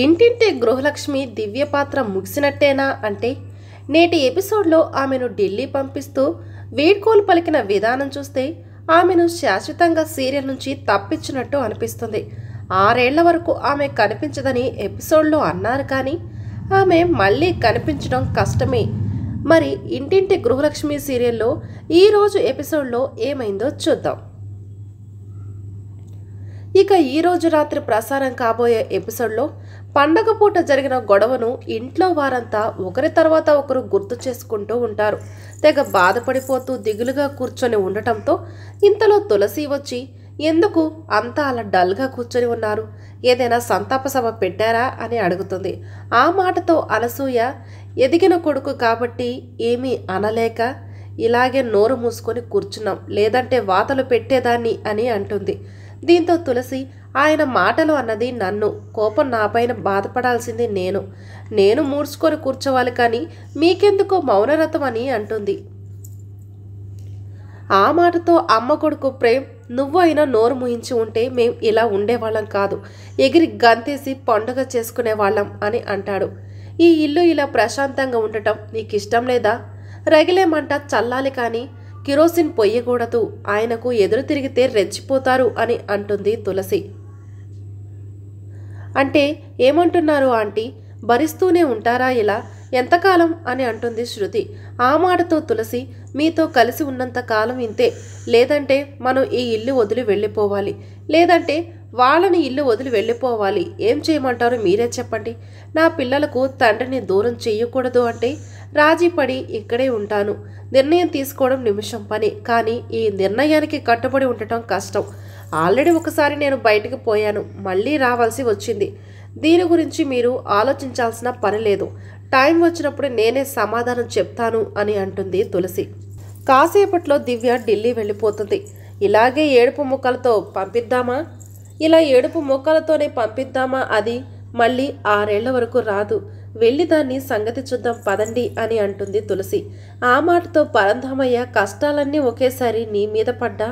ఇంటింటే గృహలక్ష్మి దివ్య పాత్ర ముగిసినట్టేనా అంటే నేటి ఎపిసోడ్లో ఆమెను ఢిల్లీ పంపిస్తూ వీడ్కోలు పలికిన విధానం చూస్తే ఆమెను శాశ్వతంగా సీరియల్ నుంచి తప్పించినట్టు అనిపిస్తుంది ఆరేళ్ల వరకు ఆమె కనిపించదని ఎపిసోడ్లో అన్నారు కానీ ఆమె మళ్ళీ కనిపించడం కష్టమే మరి ఇంటింటి గృహలక్ష్మి సీరియల్లో ఈరోజు ఎపిసోడ్లో ఏమైందో చూద్దాం ఇక ఈరోజు రాత్రి ప్రసారం కాబోయే ఎపిసోడ్లో పండగ పూట జరిగిన గొడవను ఇంట్లో వారంతా ఒకరి తర్వాత ఒకరు గుర్తు చేసుకుంటూ ఉంటారు తెగ బాధపడిపోతూ దిగులుగా కూర్చొని ఉండటంతో ఇంతలో తులసి వచ్చి ఎందుకు అంతా అలా డల్గా కూర్చొని ఉన్నారు ఏదైనా సంతాప సభ పెట్టారా అని అడుగుతుంది ఆ మాటతో అనసూయ ఎదిగిన కొడుకు కాబట్టి ఏమీ అనలేక ఇలాగే నోరు మూసుకొని కూర్చున్నాం లేదంటే వాతలు పెట్టేదాన్ని అని అంటుంది దీంతో తులసి ఆయన మాటలు అన్నది నన్ను కోపం నాపైన బాధపడాల్సింది నేను నేను మూడ్చుకొని కూర్చోవాలి కానీ మీకెందుకో మౌనరథం అని అంటుంది ఆ మాటతో అమ్మ కొడుకు ప్రేమ్ నువ్వైనా నోరు ముయించి ఉంటే మేం ఇలా ఉండేవాళ్ళం కాదు ఎగిరి గంతేసి పండుగ చేసుకునేవాళ్ళం అని అంటాడు ఈ ఇల్లు ఇలా ప్రశాంతంగా ఉండటం నీకు ఇష్టం లేదా రగిలేమంట చల్లాలి కానీ కిరోసిన్ పొయ్యకూడదు ఆయనకు ఎదురు తిరిగితే రెచ్చిపోతారు అని అంటుంది తులసి అంటే ఏమంటున్నారు ఆంటీ భరిస్తూనే ఉంటారా ఇలా ఎంతకాలం అని అంటుంది శృతి ఆ మాటతో తులసి మీతో కలిసి ఉన్నంత కాలం ఇంతే లేదంటే మనం ఈ ఇల్లు వదిలి వెళ్ళిపోవాలి లేదంటే వాళ్ళని ఇల్లు వదిలి వెళ్ళిపోవాలి ఏం చేయమంటారు మీరే చెప్పండి నా పిల్లలకు తండ్రిని దూరం చేయకూడదు అంటే రాజీపడి ఇక్కడే ఉంటాను నిర్ణయం తీసుకోవడం నిమిషం పని కానీ ఈ నిర్ణయానికి కట్టుబడి ఉండటం కష్టం ఆల్రెడీ ఒకసారి నేను బయటకు పోయాను మళ్ళీ రావాల్సి వచ్చింది దీని గురించి మీరు ఆలోచించాల్సిన పని లేదు టైం వచ్చినప్పుడు నేనే సమాధానం చెప్తాను అని అంటుంది తులసి కాసేపట్లో దివ్య ఢిల్లీ వెళ్ళిపోతుంది ఇలాగే ఏడుపు ముక్కలతో పంపిద్దామా ఇలా ఏడుపు ముక్కలతోనే పంపిద్దామా అది మళ్ళీ ఆరేళ్ల వరకు రాదు వెళ్ళి దాన్ని సంగతి చూద్దాం పదండి అని అంటుంది తులసి ఆ మాటతో పరంధామయ్య కష్టాలన్నీ ఒకేసారి నీ మీద పడ్డా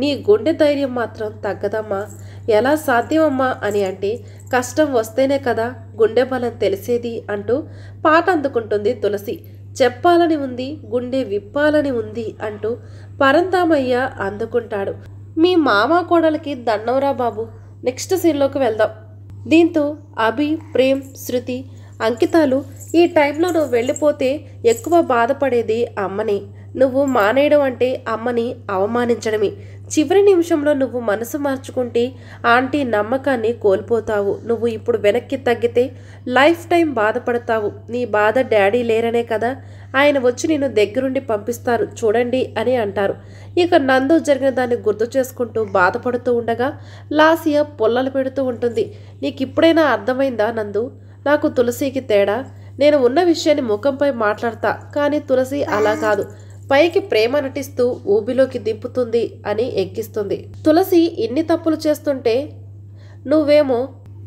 నీ గుండె ధైర్యం మాత్రం తగ్గదమ్మా ఎలా సాధ్యమమ్మా అని అంటే కష్టం వస్తేనే కదా గుండె బలం తెలిసేది అంటూ పాట అందుకుంటుంది తులసి చెప్పాలని ఉంది గుండె విప్పాలని ఉంది అంటూ పరంధామయ్య అందుకుంటాడు మీ మామ కోడలికి దండవరా బాబు నెక్స్ట్ సీన్లోకి వెళ్దాం దీంతో అభి ప్రేమ్ శృతి అంకితాలు ఈ టైంలో నువ్వు వెళ్ళిపోతే ఎక్కువ బాధపడేది అమ్మని నువ్వు మానేయడం అంటే అమ్మని అవమానించడమే చివరి నిమిషంలో నువ్వు మనసు మార్చుకుంటే ఆంటీ నమ్మకాన్ని కోల్పోతావు నువ్వు ఇప్పుడు వెనక్కి తగ్గితే లైఫ్ టైం బాధపడతావు నీ బాధ డాడీ లేరనే కదా ఆయన వచ్చి నేను దగ్గరుండి పంపిస్తారు చూడండి అని అంటారు ఇక నందు జరిగిన దాన్ని గుర్తు చేసుకుంటూ బాధపడుతూ ఉండగా లాసియా పొల్లలు పెడుతూ ఉంటుంది నీకు ఇప్పుడైనా అర్థమైందా నందు నాకు తులసికి తేడా నేను ఉన్న విషయాన్ని ముఖంపై మాట్లాడతా కానీ తులసి అలా కాదు పైకి ప్రేమ నటిస్తూ ఊబిలోకి దింపుతుంది అని ఎక్కిస్తుంది తులసి ఇన్ని తప్పులు చేస్తుంటే నువ్వేమో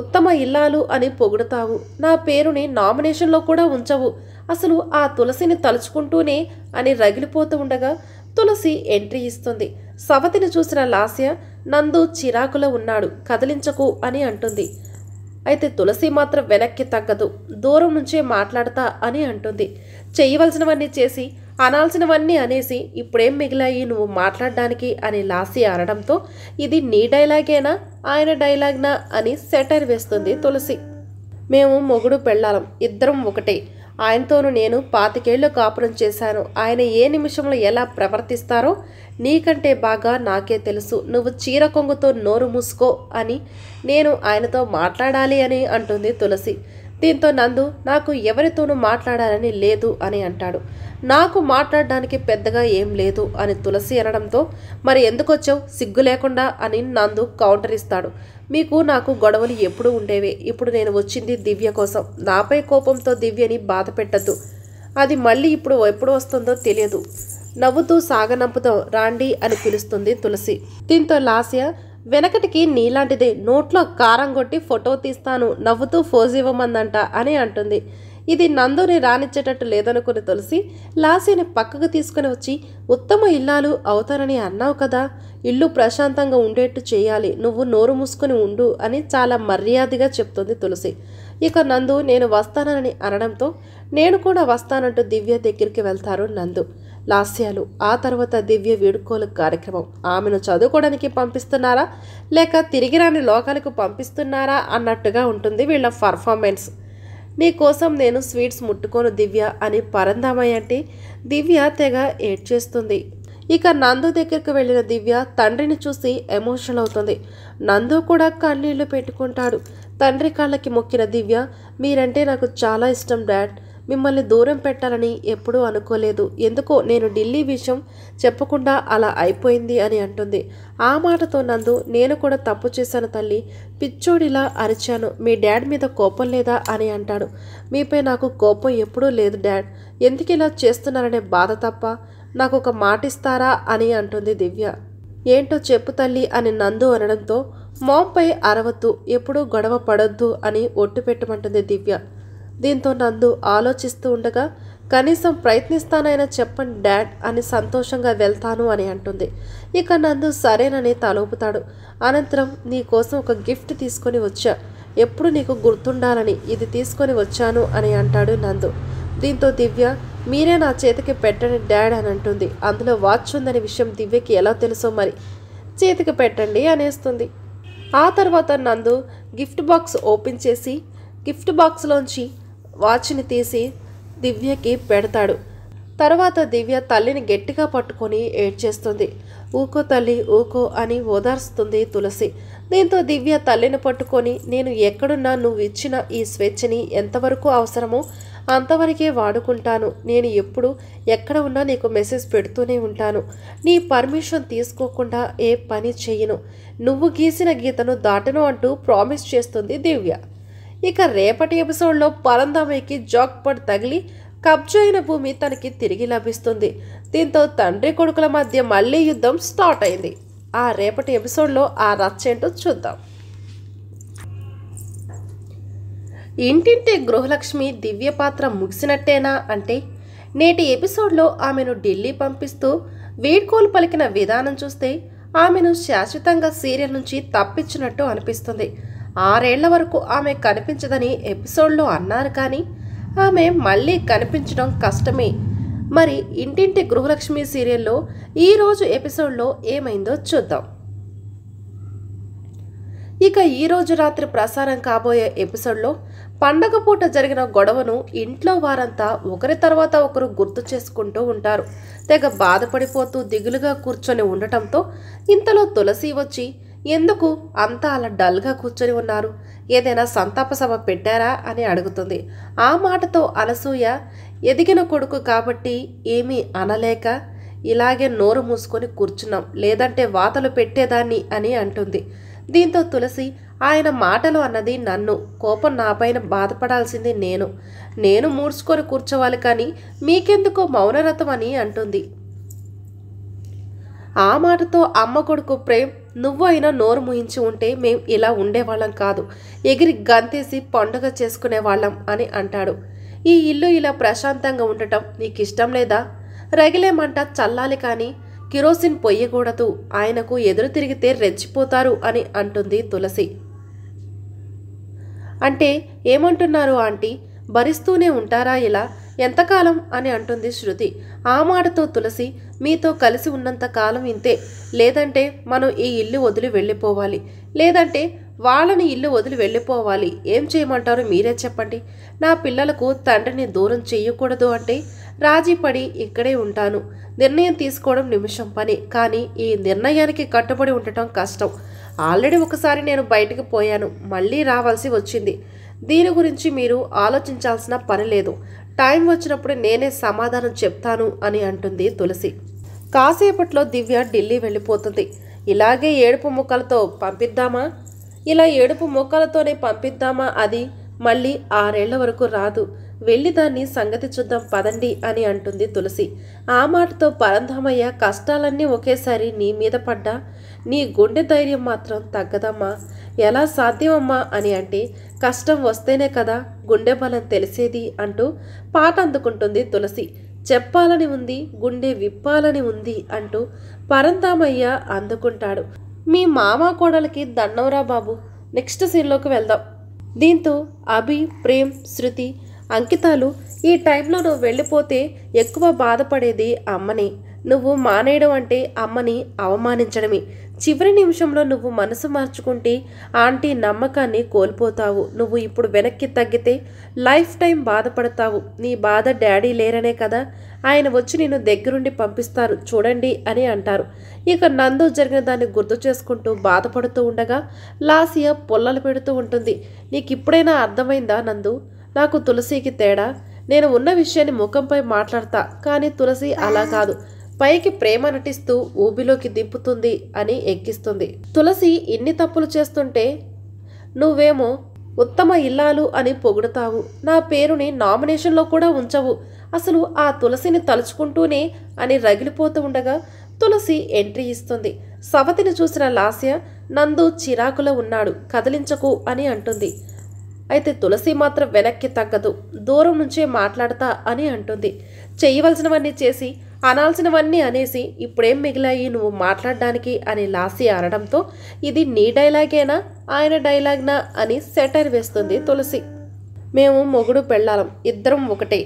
ఉత్తమ ఇల్లాలు అని పొగుడతావు నా పేరుని నామినేషన్లో కూడా ఉంచవు అసలు ఆ తులసిని తలుచుకుంటూనే అని రగిలిపోతూ ఉండగా తులసి ఎంట్రీ ఇస్తుంది సవతిని చూసిన లాస్య నందు చిరాకులో ఉన్నాడు కదిలించకు అని అంటుంది అయితే తులసి మాత్రం వెనక్కి తగ్గదు దూరం నుంచే మాట్లాడతా అని అంటుంది చేయవలసినవన్నీ చేసి అనాల్సినవన్నీ అనేసి ఇప్పుడేం మిగిలాయి నువ్వు మాట్లాడడానికి అని లాసి అనడంతో ఇది నీ డైలాగేనా ఆయన డైలాగ్నా అని సెటర్ వేస్తుంది తులసి మేము మొగుడు పెళ్ళాలం ఇద్దరం ఒకటే ఆయనతోనూ నేను పాతికేళ్లు కాపురం చేశాను ఆయన ఏ నిమిషంలో ఎలా ప్రవర్తిస్తారో నీకంటే బాగా నాకే తెలుసు నువ్వు చీర కొంగుతో నోరు మూసుకో అని నేను ఆయనతో మాట్లాడాలి అని అంటుంది తులసి దీంతో నందు నాకు ఎవరితోనూ మాట్లాడాలని లేదు అని అంటాడు నాకు మాట్లాడడానికి పెద్దగా ఏం లేదు అని తులసి అనడంతో మరి ఎందుకొచ్చావు సిగ్గు లేకుండా అని నందు కౌంటర్ ఇస్తాడు మీకు నాకు గొడవలు ఎప్పుడు ఉండేవే ఇప్పుడు నేను వచ్చింది దివ్య కోసం నాపై కోపంతో దివ్యని బాధ పెట్టద్దు అది మళ్ళీ ఇప్పుడు ఎప్పుడు వస్తుందో తెలియదు నవ్వుతూ సాగనంపుతో రాండి అని పిలుస్తుంది తులసి దీంతో లాస్య వెనకటికి నీలాంటిదే నోట్లో కారం కొట్టి ఫోటో తీస్తాను నవ్వుతూ ఫోజ్ ఇవ్వమందంట అని అంటుంది ఇది నందుని రానిచ్చేటట్టు లేదనుకుని తులసి లాసీని పక్కకు తీసుకుని వచ్చి ఉత్తమ ఇల్లాలు అవుతారని అన్నావు కదా ఇల్లు ప్రశాంతంగా ఉండేట్టు చేయాలి నువ్వు నోరు మూసుకుని ఉండు అని చాలా మర్యాదగా చెప్తుంది తులసి ఇక నందు నేను వస్తానని అనడంతో నేను కూడా వస్తానంటూ దివ్య దగ్గరికి వెళ్తారు నందు లాస్యాలు ఆ తర్వాత దివ్య వేడుకోలు కార్యక్రమం ఆమెను చదువుకోవడానికి పంపిస్తున్నారా లేక తిరిగి రాని లోకాలకు పంపిస్తున్నారా అన్నట్టుగా ఉంటుంది వీళ్ళ పర్ఫార్మెన్స్ నీ కోసం నేను స్వీట్స్ ముట్టుకోను దివ్య అని పరందామయ్య అంటే దివ్య తెగ ఏడ్చేస్తుంది ఇక నందు దగ్గరికి వెళ్ళిన దివ్య తండ్రిని చూసి ఎమోషనల్ అవుతుంది నందు కూడా కన్నీళ్లు పెట్టుకుంటాడు తండ్రి కాళ్ళకి మొక్కిన దివ్య మీరంటే నాకు చాలా ఇష్టం డాడ్ మిమ్మల్ని దూరం పెట్టాలని ఎప్పుడూ అనుకోలేదు ఎందుకో నేను ఢిల్లీ విషయం చెప్పకుండా అలా అయిపోయింది అని అంటుంది ఆ మాటతో నందు నేను కూడా తప్పు చేశాను తల్లి పిచ్చోడిలా అరిచాను మీ డాడ్ మీద కోపం లేదా అని అంటాడు మీపై నాకు కోపం ఎప్పుడూ లేదు డాడ్ ఎందుకు ఇలా చేస్తున్నారనే బాధ తప్ప నాకు ఒక మాటిస్తారా అని అంటుంది దివ్య ఏంటో చెప్పు తల్లి అని నందు అనడంతో మోంపై అరవద్దు ఎప్పుడూ గొడవ పడొద్దు అని ఒట్టు పెట్టమంటుంది దివ్య దీంతో నందు ఆలోచిస్తూ ఉండగా కనీసం ప్రయత్నిస్తానైనా చెప్పండి డాడ్ అని సంతోషంగా వెళ్తాను అని అంటుంది ఇక నందు సరేనని తలోపుతాడు అనంతరం నీ కోసం ఒక గిఫ్ట్ తీసుకొని వచ్చా ఎప్పుడు నీకు గుర్తుండాలని ఇది తీసుకొని వచ్చాను అని అంటాడు నందు దీంతో దివ్య మీరే నా చేతికి పెట్టండి డాడ్ అని అంటుంది అందులో వాచ్ ఉందనే విషయం దివ్యకి ఎలా తెలుసో మరి చేతికి పెట్టండి అనేస్తుంది ఆ తర్వాత నందు గిఫ్ట్ బాక్స్ ఓపెన్ చేసి గిఫ్ట్ బాక్స్లోంచి వాచ్ని తీసి దివ్యకి పెడతాడు తర్వాత దివ్య తల్లిని గట్టిగా పట్టుకొని ఏడ్చేస్తుంది ఊకో తల్లి ఊకో అని ఓదార్స్తుంది తులసి దీంతో దివ్య తల్లిని పట్టుకొని నేను ఎక్కడున్నా నువ్వు ఇచ్చిన ఈ స్వేచ్ఛని ఎంతవరకు అవసరమో అంతవరకే వాడుకుంటాను నేను ఎప్పుడు ఎక్కడ ఉన్నా నీకు మెసేజ్ పెడుతూనే ఉంటాను నీ పర్మిషన్ తీసుకోకుండా ఏ పని చేయను నువ్వు గీసిన గీతను దాటను అంటూ ప్రామిస్ చేస్తుంది దివ్య ఇక రేపటి ఎపిసోడ్లో పరంధామయ్యకి జాక్పట్ తగిలి కబ్జు అయిన భూమి తనకి తిరిగి లభిస్తుంది దీంతో తండ్రి కొడుకుల మధ్య మళ్ళీ యుద్ధం స్టార్ట్ అయింది ఆ రేపటి ఎపిసోడ్లో ఆ రచ్చేంటో చూద్దాం ఇంటింటే గృహలక్ష్మి దివ్య పాత్ర ముగిసినట్టేనా అంటే నేటి ఎపిసోడ్లో ఆమెను ఢిల్లీ పంపిస్తూ వీడ్కోలు పలికిన విధానం చూస్తే ఆమెను శాశ్వతంగా సీరియల్ నుంచి తప్పించినట్టు అనిపిస్తుంది ఆరేళ్ల వరకు ఆమె కనిపించదని ఎపిసోడ్లో అన్నారు కానీ ఆమె మళ్ళీ కనిపించడం కష్టమే మరి ఇంటింటి గృహలక్ష్మి సీరియల్లో ఈరోజు ఎపిసోడ్లో ఏమైందో చూద్దాం ఇక ఈరోజు రాత్రి ప్రసారం కాబోయే ఎపిసోడ్లో పండగ పూట జరిగిన గొడవను ఇంట్లో వారంతా ఒకరి తర్వాత ఒకరు గుర్తు చేసుకుంటూ ఉంటారు తెగ బాధపడిపోతూ దిగులుగా కూర్చొని ఉండటంతో ఇంతలో తులసి వచ్చి ఎందుకు అంతా అలా డల్గా కూర్చొని ఉన్నారు ఏదైనా సంతాప సభ పెట్టారా అని అడుగుతుంది ఆ మాటతో అనసూయ ఎదిగిన కొడుకు కాబట్టి ఏమీ అనలేక ఇలాగే నోరు మూసుకొని కూర్చున్నాం లేదంటే వాతలు పెట్టేదాన్ని అని అంటుంది దీంతో తులసి ఆయన మాటలు అన్నది నన్ను కోపం నాపైన బాధపడాల్సింది నేను నేను మూడ్చుకొని కూర్చోవాలి కానీ మీకెందుకో మౌనరథం అని అంటుంది ఆ మాటతో అమ్మ కొడుకు ప్రేమ్ నువ్వైనా నోరు ముయించి ఉంటే మేం ఇలా ఉండేవాళ్ళం కాదు ఎగిరి గంతేసి పండుగ చేసుకునేవాళ్ళం అని అంటాడు ఈ ఇల్లు ఇలా ప్రశాంతంగా ఉండటం నీకు ఇష్టం లేదా రగిలేమంట చల్లాలి కానీ కిరోసిన్ పొయ్యకూడదు ఆయనకు ఎదురు తిరిగితే రెచ్చిపోతారు అని అంటుంది తులసి అంటే ఏమంటున్నారు ఆంటీ భరిస్తూనే ఉంటారా ఇలా ఎంతకాలం అని అంటుంది శృతి ఆ మాటతో తులసి మీతో కలిసి ఉన్నంత కాలం ఇంతే లేదంటే మనం ఈ ఇల్లు వదిలి వెళ్ళిపోవాలి లేదంటే వాళ్ళని ఇల్లు వదిలి వెళ్ళిపోవాలి ఏం చేయమంటారు మీరే చెప్పండి నా పిల్లలకు తండ్రిని దూరం చేయకూడదు అంటే రాజీపడి ఇక్కడే ఉంటాను నిర్ణయం తీసుకోవడం నిమిషం పని కానీ ఈ నిర్ణయానికి కట్టుబడి ఉండటం కష్టం ఆల్రెడీ ఒకసారి నేను బయటకు పోయాను మళ్ళీ రావాల్సి వచ్చింది దీని గురించి మీరు ఆలోచించాల్సిన పని లేదు టైం వచ్చినప్పుడు నేనే సమాధానం చెప్తాను అని అంటుంది తులసి కాసేపట్లో దివ్య ఢిల్లీ వెళ్ళిపోతుంది ఇలాగే ఏడుపు ముక్కలతో పంపిద్దామా ఇలా ఏడుపు ముక్కలతోనే పంపిద్దామా అది మళ్ళీ ఆరేళ్ల వరకు రాదు వెళ్ళి దాన్ని సంగతి చూద్దాం పదండి అని అంటుంది తులసి ఆ మాటతో పరంధామయ్య కష్టాలన్నీ ఒకేసారి నీ మీద పడ్డా నీ గుండె ధైర్యం మాత్రం తగ్గదమ్మా ఎలా సాధ్యమమ్మా అని అంటే కష్టం వస్తేనే కదా గుండె బలం తెలిసేది అంటూ పాట అందుకుంటుంది తులసి చెప్పాలని ఉంది గుండె విప్పాలని ఉంది అంటూ పరంతామయ్య అందుకుంటాడు మీ మామ కోడలికి దండవరా బాబు నెక్స్ట్ సీన్లోకి వెళ్దాం దీంతో అభి ప్రేమ్ శృతి అంకితాలు ఈ టైంలో నువ్వు వెళ్ళిపోతే ఎక్కువ బాధపడేది అమ్మని నువ్వు మానేయడం అంటే అమ్మని అవమానించడమే చివరి నిమిషంలో నువ్వు మనసు మార్చుకుంటే ఆంటీ నమ్మకాన్ని కోల్పోతావు నువ్వు ఇప్పుడు వెనక్కి తగ్గితే లైఫ్ టైం బాధపడతావు నీ బాధ డాడీ లేరనే కదా ఆయన వచ్చి నిన్ను దగ్గరుండి పంపిస్తారు చూడండి అని అంటారు ఇక నందు జరిగిన దాన్ని గుర్తు చేసుకుంటూ బాధపడుతూ ఉండగా లాసియా పొల్లలు పెడుతూ ఉంటుంది నీకు ఇప్పుడైనా అర్థమైందా నందు నాకు తులసికి తేడా నేను ఉన్న విషయాన్ని ముఖంపై మాట్లాడతా కానీ తులసి అలా కాదు పైకి ప్రేమ నటిస్తూ ఊబిలోకి దింపుతుంది అని ఎక్కిస్తుంది తులసి ఇన్ని తప్పులు చేస్తుంటే నువ్వేమో ఉత్తమ ఇల్లాలు అని పొగుడతావు నా పేరుని నామినేషన్లో కూడా ఉంచవు అసలు ఆ తులసిని తలుచుకుంటూనే అని రగిలిపోతూ ఉండగా తులసి ఎంట్రీ ఇస్తుంది సవతిని చూసిన లాస్య నందు చిరాకులో ఉన్నాడు కదిలించకు అని అంటుంది అయితే తులసి మాత్రం వెనక్కి తగ్గదు దూరం నుంచే మాట్లాడతా అని అంటుంది చేయవలసినవన్నీ చేసి అనాల్సినవన్నీ అనేసి ఇప్పుడేం మిగిలాయి నువ్వు మాట్లాడడానికి అని లాసి అనడంతో ఇది నీ డైలాగేనా ఆయన డైలాగ్నా అని సెటర్ వేస్తుంది తులసి మేము మొగుడు పెళ్ళాలం ఇద్దరం ఒకటే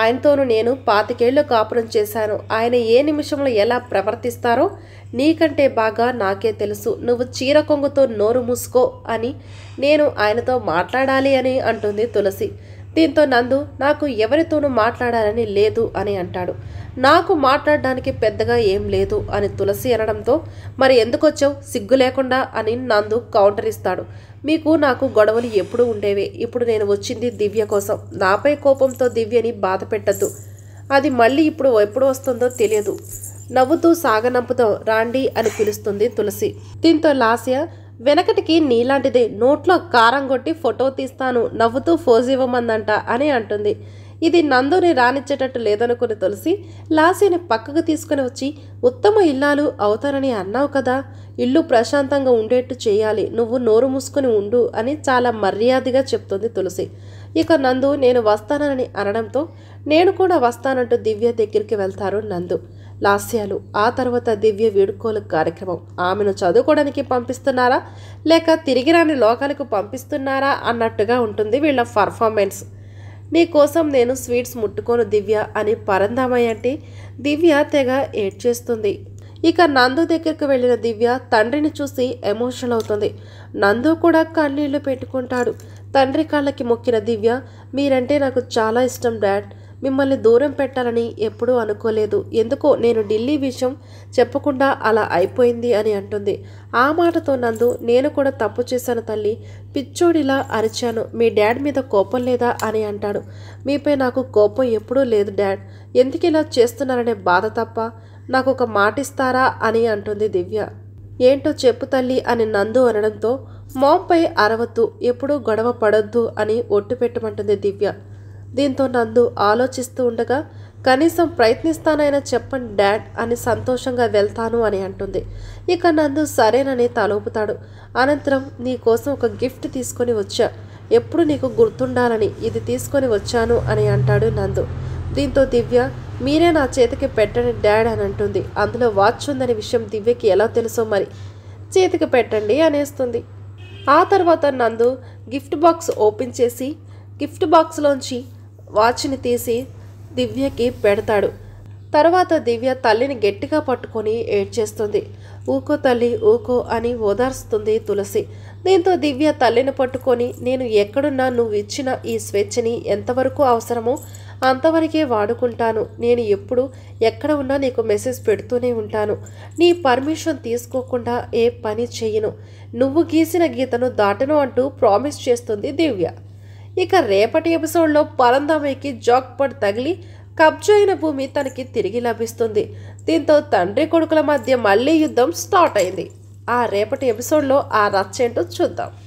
ఆయనతోనూ నేను పాతికేళ్లు కాపురం చేశాను ఆయన ఏ నిమిషంలో ఎలా ప్రవర్తిస్తారో నీకంటే బాగా నాకే తెలుసు నువ్వు చీర కొంగుతో నోరు మూసుకో అని నేను ఆయనతో మాట్లాడాలి అని అంటుంది తులసి దీంతో నందు నాకు ఎవరితోనూ మాట్లాడాలని లేదు అని అంటాడు నాకు మాట్లాడడానికి పెద్దగా ఏం లేదు అని తులసి అనడంతో మరి ఎందుకు వచ్చావు సిగ్గు లేకుండా అని నందు కౌంటర్ ఇస్తాడు మీకు నాకు గొడవలు ఎప్పుడు ఉండేవే ఇప్పుడు నేను వచ్చింది దివ్య కోసం నాపై కోపంతో దివ్యని బాధ పెట్టద్దు అది మళ్ళీ ఇప్పుడు ఎప్పుడు వస్తుందో తెలియదు నవ్వుతూ సాగనంపుతో రాండి అని పిలుస్తుంది తులసి దీంతో లాస్య వెనకటికి నీలాంటిదే నోట్లో కారం కొట్టి ఫోటో తీస్తాను నవ్వుతూ ఫోజ్ ఇవ్వమందంట అని అంటుంది ఇది నందుని రానిచ్చేటట్టు లేదనుకుని తులసి లాసీని పక్కకు తీసుకుని వచ్చి ఉత్తమ ఇల్లాలు అవుతానని అన్నావు కదా ఇల్లు ప్రశాంతంగా ఉండేట్టు చేయాలి నువ్వు నోరు మూసుకుని ఉండు అని చాలా మర్యాదగా చెప్తుంది తులసి ఇక నందు నేను వస్తానని అనడంతో నేను కూడా వస్తానంటూ దివ్య దగ్గరికి వెళ్తారు నందు లాస్యాలు ఆ తర్వాత దివ్య వేడుకోలు కార్యక్రమం ఆమెను చదువుకోవడానికి పంపిస్తున్నారా లేక తిరిగి రాని లోకాలకు పంపిస్తున్నారా అన్నట్టుగా ఉంటుంది వీళ్ళ పర్ఫార్మెన్స్ నీకోసం నేను స్వీట్స్ ముట్టుకోను దివ్య అని పరందామయ్య అంటే దివ్య తెగ ఏడ్చేస్తుంది ఇక నందు దగ్గరకు వెళ్ళిన దివ్య తండ్రిని చూసి ఎమోషనల్ అవుతుంది నందు కూడా కన్నీళ్లు పెట్టుకుంటాడు తండ్రి కాళ్ళకి మొక్కిన దివ్య మీరంటే నాకు చాలా ఇష్టం డాడ్ మిమ్మల్ని దూరం పెట్టాలని ఎప్పుడూ అనుకోలేదు ఎందుకో నేను ఢిల్లీ విషయం చెప్పకుండా అలా అయిపోయింది అని అంటుంది ఆ మాటతో నందు నేను కూడా తప్పు చేశాను తల్లి పిచ్చోడిలా అరిచాను మీ డాడ్ మీద కోపం లేదా అని అంటాడు మీపై నాకు కోపం ఎప్పుడూ లేదు డాడ్ ఎందుకు ఇలా చేస్తున్నారనే బాధ తప్ప నాకు ఒక మాటిస్తారా అని అంటుంది దివ్య ఏంటో చెప్పు తల్లి అని నందు అనడంతో మోంపై అరవద్దు ఎప్పుడూ గొడవ పడొద్దు అని ఒట్టు పెట్టమంటుంది దివ్య దీంతో నందు ఆలోచిస్తూ ఉండగా కనీసం ప్రయత్నిస్తానైనా చెప్పండి డాడ్ అని సంతోషంగా వెళ్తాను అని అంటుంది ఇక నందు సరేనని తలూపుతాడు అనంతరం నీ కోసం ఒక గిఫ్ట్ తీసుకొని వచ్చా ఎప్పుడు నీకు గుర్తుండాలని ఇది తీసుకొని వచ్చాను అని అంటాడు నందు దీంతో దివ్య మీరే నా చేతికి పెట్టండి డాడ్ అని అంటుంది అందులో వాచ్ ఉందనే విషయం దివ్యకి ఎలా తెలుసో మరి చేతికి పెట్టండి అనేస్తుంది ఆ తర్వాత నందు గిఫ్ట్ బాక్స్ ఓపెన్ చేసి గిఫ్ట్ బాక్స్లోంచి వాచ్ని తీసి దివ్యకి పెడతాడు తర్వాత దివ్య తల్లిని గట్టిగా పట్టుకొని ఏడ్చేస్తుంది ఊకో తల్లి ఊకో అని ఓదార్స్తుంది తులసి దీంతో దివ్య తల్లిని పట్టుకొని నేను ఎక్కడున్నా నువ్వు ఇచ్చిన ఈ స్వేచ్ఛని ఎంతవరకు అవసరమో అంతవరకే వాడుకుంటాను నేను ఎప్పుడు ఎక్కడ ఉన్నా నీకు మెసేజ్ పెడుతూనే ఉంటాను నీ పర్మిషన్ తీసుకోకుండా ఏ పని చేయను నువ్వు గీసిన గీతను దాటను అంటూ ప్రామిస్ చేస్తుంది దివ్య ఇక రేపటి ఎపిసోడ్లో పరంధామయ్యకి జాక్పట్ తగిలి కబ్జా అయిన భూమి తనకి తిరిగి లభిస్తుంది దీంతో తండ్రి కొడుకుల మధ్య మళ్ళీ యుద్ధం స్టార్ట్ అయింది ఆ రేపటి ఎపిసోడ్లో ఆ రచ్చ ఏంటో చూద్దాం